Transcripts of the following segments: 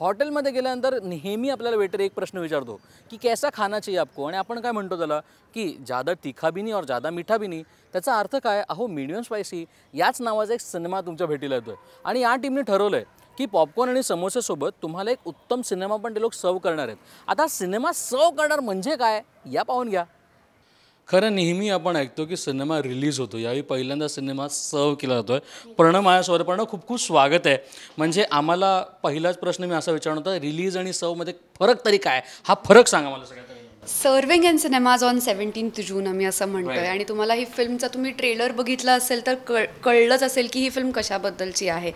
हॉटेलमध्ये गेल्यानंतर नेहमी आपल्याला वेटर एक प्रश्न विचारतो की कैसा खाना चाहिए आपको आणि आपण काय म्हणतो त्याला की जादा तिखा बिनी और जादा मिठा बिनी त्याचा अर्थ काय अहो मिडियम स्पायसी याच नावाचा एक सिनेमा तुमच्या भेटीला येतो आहे आणि या टीमने ठरवलं आहे की पॉपकॉर्न आणि समोसेसोबत तुम्हाला एक उत्तम सिनेमा पण ते लोक सर्व करणार आहेत आता सिनेमा सर्व करणार म्हणजे काय या पाहून घ्या खरं नेहमी आपण ऐकतो की सिनेमा रिलीज होतो यावेळी पहिल्यांदा सिनेमा सर्व केला जातो आहे प्रणव माझ्यासोबत प्रणव खूप खूप स्वागत आहे म्हणजे आम्हाला पहिलाच प्रश्न मी असा विचारणार होता रिलीज आणि सर्वमध्ये फरक तरी काय हा फरक सांगा मला सगळ्यात serving and cinemas on seventeenth June आम्ही असं म्हणतोय आणि तुम्हाला ही फिल्मचा तुम्ही ट्रेलर बघितला असेल तर कळ कळलंच असेल की ही फिल्म कशाबद्दलची आहे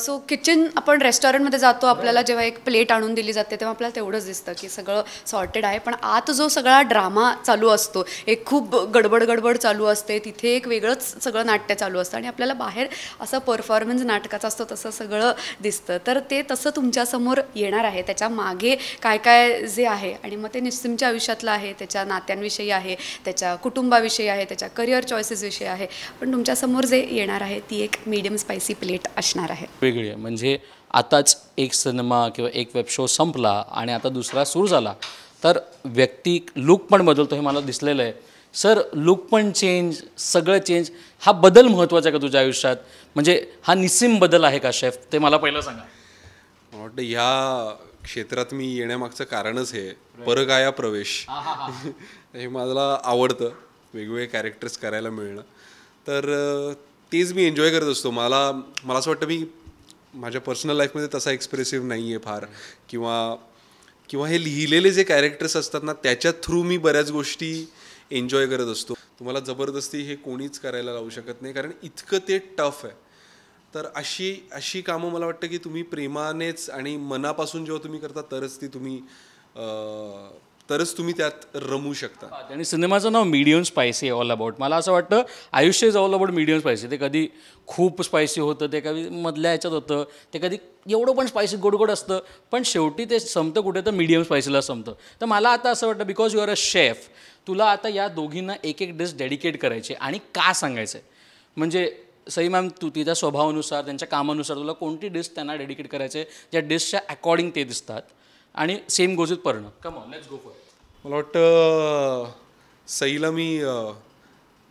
सो किचन आपण रेस्टॉरंटमध्ये जातो आपल्याला जेव्हा एक प्लेट आणून दिली जाते तेव्हा आपल्याला तेवढंच दिसतं की सगळं सॉर्टेड आहे पण आत जो सगळा ड्रामा चालू असतो एक खूप गडबड गडबड चालू असते तिथे एक वेगळंच सगळं नाट्य चालू असतं आणि आपल्याला बाहेर असं परफॉर्मन्स नाटकाचा असतो तसं सगळं दिसतं तर ते तसं तुमच्यासमोर येणार आहे त्याच्या मागे काय काय जे आहे आणि मग ते निश्चिम तुमच्या आयुष्यातला आहे त्याच्या नात्यांविषयी आहे त्याच्या कुटुंबाविषयी आहे त्याच्या करिअर चॉईसेसविषयी आहे पण तुमच्यासमोर जे येणार आहे ती एक मीडियम स्पायसी प्लेट असणार आहे वेगळी म्हणजे आताच एक सिनेमा किंवा एक वेब शो संपला आणि आता दुसरा सुरू झाला तर व्यक्ती लुक पण बदलतो हे मला दिसलेलं आहे सर लुक पण चेंज सगळं चेंज हा बदल महत्त्वाचा आहे का तुझ्या आयुष्यात म्हणजे हा निस्सिम बदल आहे का शेफ ते मला पहिलं सांगा मला वाटतं ह्या क्षेत्रात मी येण्यामागचं कारणच हे परगाया प्रवेश हे मला आवडतं वेगवेगळे कॅरेक्टर्स करायला मिळणं तर तेच मी एन्जॉय करत असतो मला मला असं वाटतं मी माझ्या पर्सनल लाईफमध्ये तसा एक्सप्रेसिव्ह नाही आहे फार किंवा किंवा हे लिहिलेले जे कॅरेक्टर्स असतात ना त्याच्या थ्रू मी बऱ्याच गोष्टी एन्जॉय करत असतो तुम्हाला जबरदस्ती हे कोणीच करायला लावू शकत नाही कारण इतकं ते टफ आहे तर अशी अशी कामं मला वाटतं की तुम्ही प्रेमानेच आणि मनापासून जेव्हा तुम्ही करता तरच ती तुम्ही तरच तुम्ही त्यात रमू शकता आणि सिनेमाचं नाव मिडियम स्पायसी ऑल अबाउट मला असं वाटतं आयुष्य is all about medium spicy ते कधी खूप स्पायसी होतं ते कधी मधल्या ह्याच्यात होतं ते कधी एवढं पण स्पायसी गोडगोड असतं पण शेवटी ते संपतं कुठे तर मिडियम स्पायसीला संपतं तर मला आता असं वाटतं because you are a chef तुला आता या दोघींना एक एक डिश डेडिकेट करायची आणि का सांगायचं आहे म्हणजे सई मॅम तू तिच्या स्वभावानुसार त्यांच्या कामानुसार तुला कोणती डिश त्यांना डेडिकेट करायचे ज्या डिशच्या अकॉर्डिंग ते दिसतात आणि सेम गोजीत पर्ण come on let's go for मला वाटतं सईला मी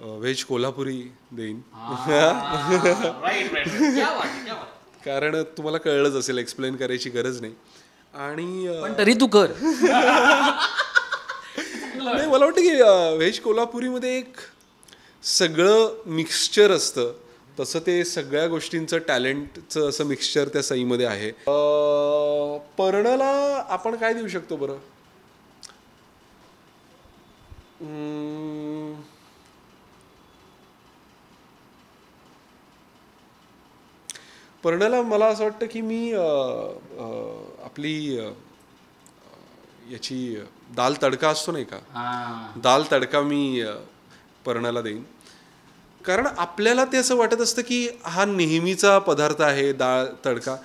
व्हेज कोल्हापुरी देईन कारण तुम्हाला कळलंच असेल एक्सप्लेन करायची गरज नाही आणि तरी तू कर नाही मला वाटतं की व्हेज कोल्हापुरीमध्ये एक सगळं मिक्सचर असतं तसं ते सगळ्या गोष्टींचं टॅलेंटचं असं मिक्सचर त्या सईमध्ये आहे पर्णला आपण काय देऊ शकतो बरं पर्णला मला असं वाटतं की मी आपली याची दाल तडका असतो नाही का दाल तडका मी पर्णाला देईन कारण आपल्याला ते असं वाटत असतं की हा नेहमीचा पदार्थ आहे डाळ तडका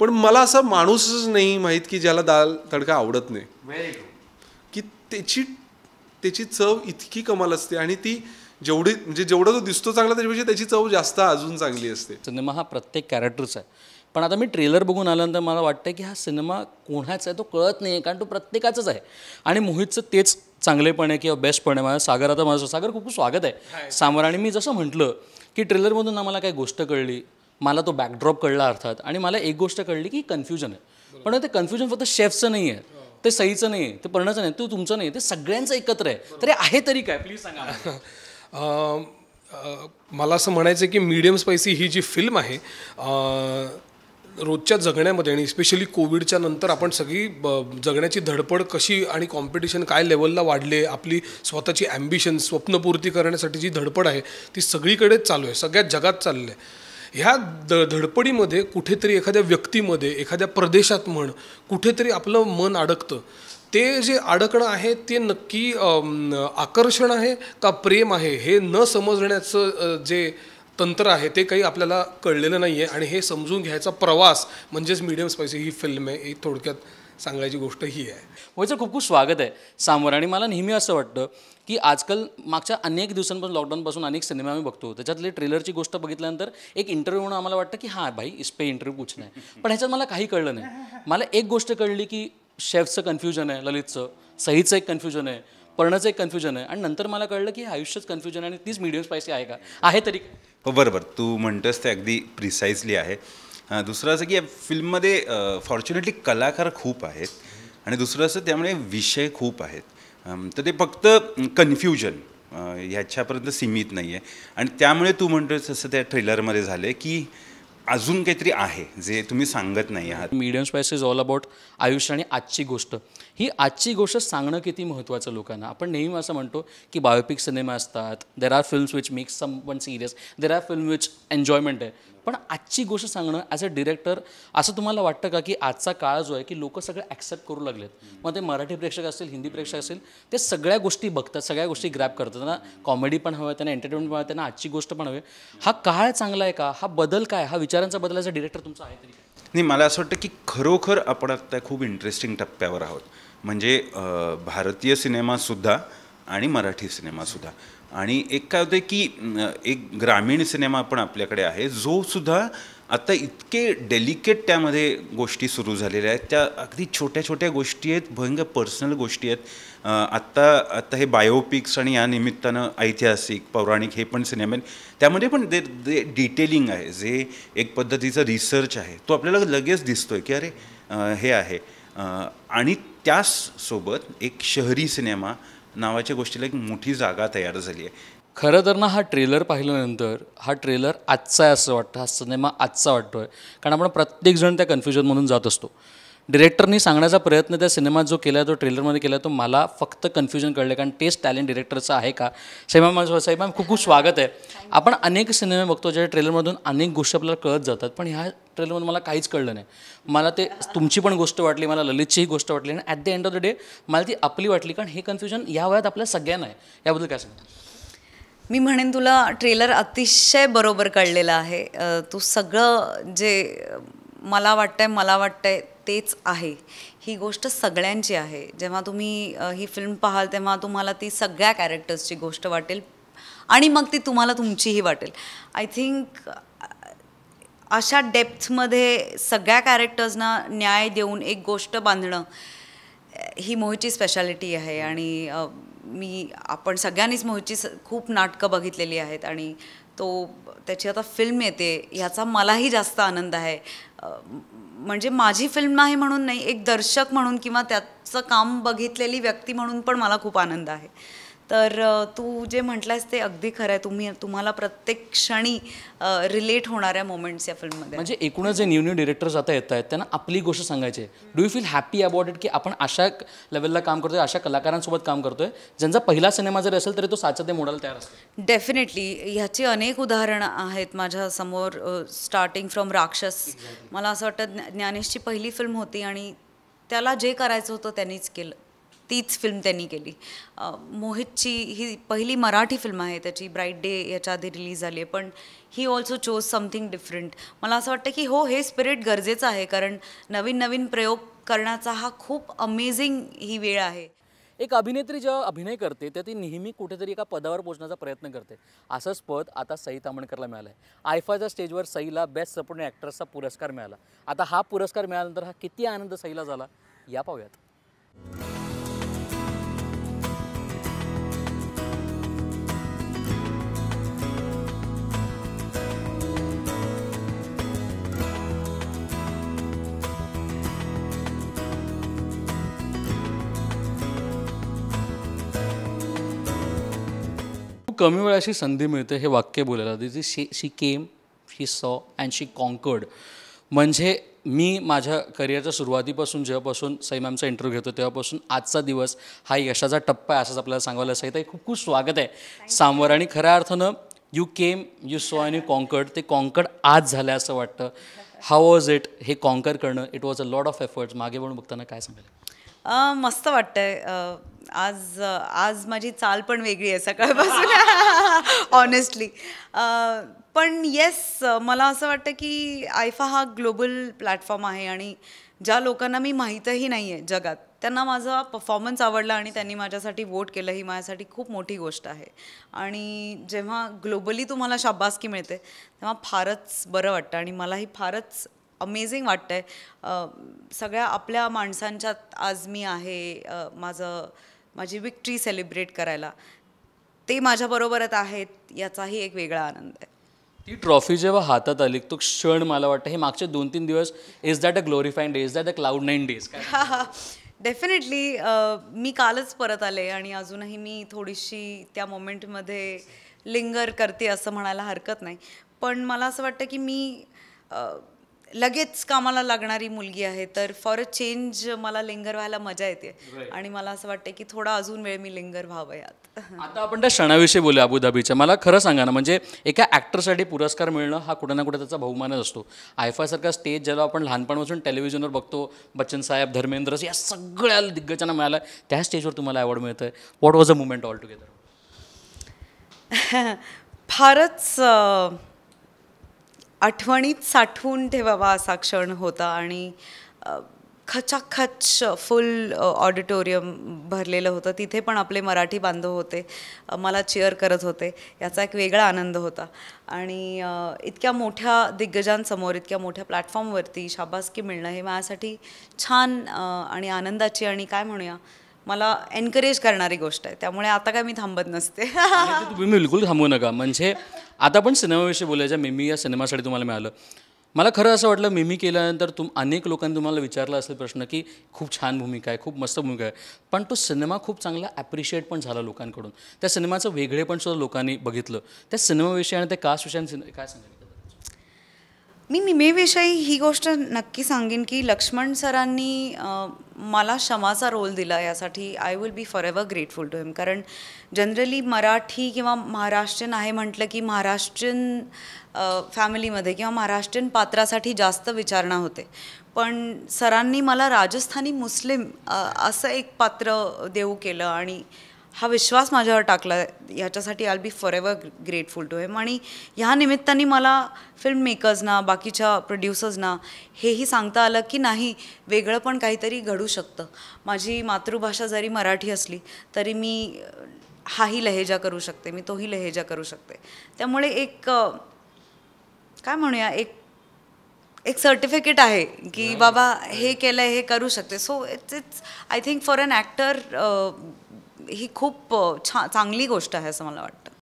पण मला असा माणूसच नाही माहीत की ज्याला डाळ तडका आवडत नाही की त्याची त्याची चव इतकी कमाल असते आणि ती जेवढी म्हणजे जेवढा तो दिसतो चांगला त्याच्यापेक्षा त्याची चव जास्त अजून चांगली असते सिनेमा हा प्रत्येक कॅरेक्टरचा आहे पण आता मी ट्रेलर बघून आल्यानंतर मला वाटतं की हा सिनेमा कोणाचा आहे तो कळत नाही आहे कारण तो प्रत्येकाचाच आहे आणि मोहितचं तेच चांगलेपणे किंवा बेस्टपणे माझ्या सागर आता माझं सागर खूप स्वागत आहे सामोर आणि मी जसं म्हटलं की ट्रेलरमधून आम्हाला मला काही गोष्ट कळली मला तो बॅकड्रॉप कळला अर्थात आणि मला एक गोष्ट कळली की कन्फ्युजन आहे पण ते कन्फ्युजन फक्त शेफचं नाही आहे हो. ते सईचं नाही आहे ते पर्णाचं नाही तू तुमचं नाही ते सगळ्यांचं एकत्र आहे तरी आहे तरी काय प्लीज सांगा मला असं म्हणायचं की मीडियम स्पायसी ही जी फिल्म आहे रोजच्या जगण्यामध्ये आणि स्पेशली कोविडच्या नंतर आपण सगळी जगण्याची धडपड कशी आणि कॉम्पिटिशन काय लेवलला वाढले आपली स्वतःची ॲम्बिशन स्वप्नपूर्ती करण्यासाठी जी धडपड आहे ती सगळीकडेच चालू आहे सगळ्यात जगात चाललं आहे ह्या द धडपडीमध्ये कुठेतरी एखाद्या व्यक्तीमध्ये एखाद्या प्रदेशात म्हण कुठेतरी आपलं मन अडकतं ते जे अडकणं आहे ते नक्की आकर्षण आहे का प्रेम आहे हे न समजण्याचं जे तंत्र आहे ते काही आपल्याला कळलेलं नाही आहे आणि हे समजून घ्यायचा प्रवास म्हणजेच मीडियम स्पायसी ही फिल्म आहे ही थोडक्यात सांगायची गोष्ट ही आहे व्हायचं खूप खूप स्वागत आहे सामोर आणि मला नेहमी असं वाटतं की आजकाल मागच्या अनेक दिवसांपासून लॉकडाऊनपासून अनेक सिनेमा आम्ही बघतो त्याच्यातली ट्रेलरची गोष्ट बघितल्यानंतर एक इंटरव्ह्यू म्हणून आम्हाला वाटतं की हां भाई इस पे इंटरव्ह्यू आहे पण ह्याच्यात मला काही कळलं नाही मला एक गोष्ट कळली की शेफचं कन्फ्युजन आहे ललितचं सहीचं एक कन्फ्युजन आहे पर्णाचं एक कन्फ्युजन आहे आणि नंतर मला कळलं की आयुष्यच कन्फ्युजन आहे आणि तीच मीडियम स्पायसी आहे का आहे तरी हो, बरोबर तू म्हणतोस ते अगदी प्रिसाइजली आहे दुसरं असं की या फिल्ममध्ये फॉर्च्युनेटली कलाकार खूप आहेत आणि दुसरं असं त्यामुळे विषय खूप आहेत तर ते फक्त कन्फ्युजन ह्याच्यापर्यंत सीमित नाही आहे आणि त्यामुळे तू म्हणतोस असं त्या ट्रेलरमध्ये झालं की अजून काहीतरी आहे जे तुम्ही सांगत नाही आहात medium spice is all about आयुष्य आणि आजची गोष्ट ही आजची गोष्ट सांगणं किती महत्त्वाचं लोकांना आपण नेहमी असं म्हणतो की बायोपिक सिनेमा असतात there are films which make someone serious there are film which enjoyment आहे पण आजची गोष्ट सांगणं ॲज अ डिरेक्टर असं तुम्हाला वाटतं का की आजचा काळ जो आहे की लोक सगळे ॲक्सेप्ट करू लागलेत मग ते मराठी प्रेक्षक असतील हिंदी प्रेक्षक असेल ते सगळ्या गोष्टी बघतात सगळ्या गोष्टी ग्रॅप करतात त्यांना कॉमेडी पण हवं त्यांना एंटरटेनमेंट पण हवं त्यांना आजची गोष्ट पण हवी हा काळ चांगला आहे का हा बदल काय हा विचारांचा बदल ॲज अ डिरेक्टर तुमचा आहे तरी नाही मला असं वाटतं की खरोखर आपण आत्ता खूप इंटरेस्टिंग टप्प्यावर आहोत म्हणजे भारतीय सिनेमासुद्धा आणि मराठी सिनेमासुद्धा आणि एक काय होतं की एक ग्रामीण सिनेमा पण आपल्याकडे आहे जो सुद्धा आता इतके डेलिकेट त्यामध्ये गोष्टी सुरू झालेल्या आहेत त्या अगदी छोट्या छोट्या गोष्टी आहेत भयंकर पर्सनल गोष्टी आहेत आत्ता आत्ता हे बायोपिक्स आणि या निमित्तानं ऐतिहासिक पौराणिक हे पण सिनेमे त्यामध्ये पण दे डिटेलिंग आहे जे एक पद्धतीचा रिसर्च आहे तो आपल्याला लगेच दिसतो आहे की अरे हे आहे आणि त्याचसोबत एक शहरी सिनेमा नावाच्या गोष्टीला एक मोठी जागा तयार झाली आहे खरं तर ना हा ट्रेलर पाहिल्यानंतर हा ट्रेलर आजचा आहे असं वाटतं हा सिनेमा आजचा वाटतो आहे कारण आपण प्रत्येकजण त्या कन्फ्युजनमधून जात असतो डिरेक्टरनी सांगण्याचा प्रयत्न त्या सिनेमात जो केला तो ट्रेलरमध्ये केला तो मला फक्त कन्फ्युजन कळलं कारण टेस्ट टॅलेंट डिरेक्टरचा आहे का सैमा माझं साहेब खूप खूप स्वागत आहे आपण अनेक सिनेमे बघतो ज्या ट्रेलरमधून अनेक गोष्टी आपल्याला कळत जातात पण ह्या ट्रेलरमधून मला काहीच कळलं नाही मला ते तुमची पण गोष्ट वाटली मला ललितचीही गोष्ट वाटली आणि at the end of the day मला ती आपली वाटली कारण हे कन्फ्युजन या वयात आपल्या सगळ्यांना आहे याबद्दल काय सांगतो मी म्हणेन तुला ट्रेलर अतिशय बरोबर कळलेलं आहे तू सगळं जे मला वाटतंय मला वाटतंय तेच आहे ही गोष्ट सगळ्यांची आहे जेव्हा तुम्ही ही फिल्म पाहाल तेव्हा तुम्हाला ती सगळ्या कॅरेक्टर्सची गोष्ट वाटेल आणि मग ती तुम्हाला तुमचीही वाटेल आय थिंक अशा डेप्थमध्ये सगळ्या कॅरेक्टर्सना न्याय देऊन एक गोष्ट बांधणं ही मोहितची स्पेशालिटी आहे आणि मी आपण सगळ्यांनीच मोहीची खूप नाटकं बघितलेली आहेत आणि तो त्याची आता फिल्म येते ह्याचा मलाही जास्त आनंद आहे म्हणजे माझी फिल्म नाही म्हणून नाही एक दर्शक म्हणून किंवा त्याचं काम बघितलेली व्यक्ती म्हणून पण मला खूप आनंद आहे तर तू जे म्हटलंयस ते अगदी खरं आहे तुम्ही तुम्हाला प्रत्येक क्षणी रिलेट होणाऱ्या मोमेंट्स या फिल्ममध्ये म्हणजे एकूणच जे न्यू न्यू डिरेक्टर्स आता येत आहेत त्यांना आपली गोष्ट सांगायची do you feel happy about it की आपण अशा लेवलला काम करतोय अशा कलाकारांसोबत काम करतोय ज्यांचा पहिला सिनेमा जरी असेल तरी तो ते मोडायला तयार असतो डेफिनेटली ह्याची अनेक उदाहरणं आहेत माझ्या समोर स्टार्टिंग फ्रॉम राक्षस मला असं वाटतं ज्ञानेशची पहिली फिल्म होती आणि त्याला जे करायचं होतं त्यांनीच केलं तीच फिल्म त्यांनी केली मोहितची ही पहिली मराठी फिल्म आहे त्याची ब्राईट डे याच्या आधी रिलीज झाली आहे पण ही ऑल्सो चोज समथिंग डिफरंट मला असं वाटतं की हो हे स्पिरिट गरजेचं आहे कारण नवीन नवीन प्रयोग करण्याचा हा खूप अमेझिंग ही वेळ आहे एक अभिनेत्री जेव्हा अभिनय करते तेव्हा ती नेहमी कुठेतरी एका पदावर पोहोचण्याचा प्रयत्न करते असंच पद आता सई तामणकरला मिळालं आहे आयफाच्या स्टेजवर सईला बेस्ट सपोर्टिंग ॲक्ट्रेसचा पुरस्कार मिळाला आता हा पुरस्कार मिळाल्यानंतर हा किती आनंद सईला झाला या पाहूयात कमी वेळाशी संधी मिळते हे वाक्य बोलायला दिस शी शी केम शी सॉ अँड शी कॉन्कर्ड म्हणजे मी माझ्या करिअरच्या सुरुवातीपासून जेव्हापासून सई मॅमचा इंटरव्ह्यू घेतो तेव्हापासून आजचा दिवस हा यशाचा टप्पा आहे असंच आपल्याला सांगायला सईताई खूप खूप स्वागत आहे सांवर आणि खऱ्या अर्थानं you came you saw and you conquered ते कॉन्कर्ड आज झालं असं वाटतं हाव वॉज इट हे कॉन्कर करणं it was a lot of efforts मागे म्हणून बघताना काय सांगायला मस्त वाटतंय आज आज माझी चाल पण वेगळी आहे सकाळपासून ऑनेस्टली पण येस मला असं वाटतं की आयफा हा ग्लोबल प्लॅटफॉर्म आहे आणि ज्या लोकांना मी माहीतही नाही आहे जगात त्यांना माझा परफॉर्मन्स आवडला आणि त्यांनी माझ्यासाठी वोट केलं ही माझ्यासाठी खूप मोठी गोष्ट आहे आणि जेव्हा ग्लोबली तुम्हाला शाबासकी मिळते तेव्हा फारच बरं वाटतं आणि मलाही फारच अमेझिंग वाटतं आहे सगळ्या आपल्या माणसांच्यात आज मी आहे माझं माझी विक्ट्री सेलिब्रेट करायला ते माझ्याबरोबरच आहेत याचाही एक वेगळा आनंद आहे ती ट्रॉफी जेव्हा हातात आली तो क्षण मला वाटतं हे मागचे दोन तीन दिवस is that a glorifying day is that a cloud nine days definitely मी कालच परत आले आणि अजूनही मी थोडीशी त्या मोमेंटमध्ये लिंगर करते असं म्हणायला हरकत नाही पण मला असं वाटतं की मी लगेच कामाला लागणारी मुलगी आहे तर फॉर अ चेंज मला लिंगर व्हायला मजा येते आणि मला असं वाटतं की थोडा अजून वेळ मी लिंगर व्हावं आता आपण त्या क्षणाविषयी बोलूया अबुधाबीच्या मला खरं सांगा ना म्हणजे एका ॲक्टरसाठी पुरस्कार मिळणं हा कुठे ना कुठे त्याचा बहुमानच असतो आयफासारखा स्टेज ज्याला आपण लहानपणापासून टेलिव्हिजनवर बघतो बच्चन साहेब धर्मेंद्र या सगळ्या दिग्गजांना मिळाला त्या स्टेजवर तुम्हाला अवॉर्ड मिळतं आहे what was a moment all together फारच आठवणीत साठवून ठेवावा असा क्षण होता आणि खचाखच फुल ऑडिटोरियम भरलेलं होतं तिथे पण आपले मराठी बांधव होते मला चेअर करत होते याचा एक वेगळा आनंद होता आणि इतक्या मोठ्या दिग्गजांसमोर इतक्या मोठ्या प्लॅटफॉर्मवरती शाबासकी मिळणं हे माझ्यासाठी छान आणि आनंदाची आणि काय म्हणूया मला एनकरेज करणारी गोष्ट आहे त्यामुळे आता काय मी थांबत नसते तुम्ही बिलकुल थांबू नका म्हणजे आता पण सिनेमाविषयी बोलायच्या मिमी या सिनेमासाठी तुम्हाला मिळालं मला खरं असं वाटलं मिमी केल्यानंतर तुम अनेक लोकांनी तुम्हाला विचारला असेल प्रश्न की खूप छान भूमिका आहे खूप मस्त भूमिका आहे पण तो सिनेमा खूप चांगला ॲप्रिशिएट पण झाला लोकांकडून त्या सिनेमाचं वेगळे पण सुद्धा लोकांनी बघितलं त्या सिनेमाविषयी आणि त्या कास्टविषयी काय सांगितलं मी मिमेविषयी ही गोष्ट नक्की सांगेन की लक्ष्मण सरांनी मला क्षमाचा रोल दिला यासाठी I will be forever grateful to him कारण जनरली मराठी किंवा महाराष्ट्रीयन आहे म्हटलं की महाराष्ट्रीयन फॅमिलीमध्ये किंवा महाराष्ट्रीयन पात्रासाठी जास्त विचारणा होते पण सरांनी मला राजस्थानी मुस्लिम असं एक पात्र देऊ केलं आणि हा विश्वास माझ्यावर टाकला ह्याच्यासाठी I be forever grateful to him आणि ह्या निमित्ताने मला फिल्म मेकर्सना बाकीच्या प्रोड्युसर्सना हेही सांगता आलं की नाही वेगळं पण काहीतरी घडू शकतं माझी मातृभाषा जरी मराठी असली तरी मी हाही लहेजा करू शकते मी तोही लहेजा करू शकते त्यामुळे एक काय म्हणूया एक एक सर्टिफिकेट आहे की बाबा हे केलं हे करू शकते so it's it's I think for an actor ही खूप छा चांगली गोष्ट आहे असं मला वाटतं